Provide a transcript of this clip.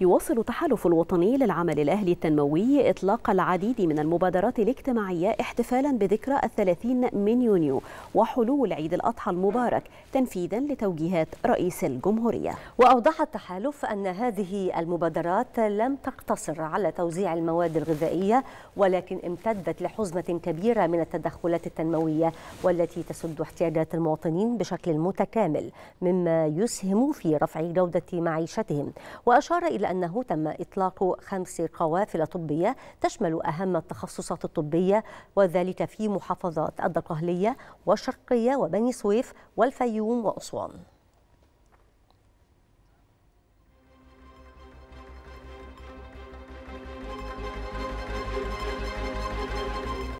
يواصل تحالف الوطني للعمل الأهلي التنموي إطلاق العديد من المبادرات الاجتماعية احتفالا بذكرى الثلاثين من يونيو وحلول عيد الأضحى المبارك تنفيذا لتوجيهات رئيس الجمهورية وأوضح التحالف أن هذه المبادرات لم تقتصر على توزيع المواد الغذائية ولكن امتدت لحزمة كبيرة من التدخلات التنموية والتي تسد احتياجات المواطنين بشكل متكامل مما يسهم في رفع جودة معيشتهم وأشار إلى إلا أنه تم إطلاق خمس قوافل طبية تشمل أهم التخصصات الطبية وذلك في محافظات الدقهلية والشرقية وبني سويف والفيوم وأسوان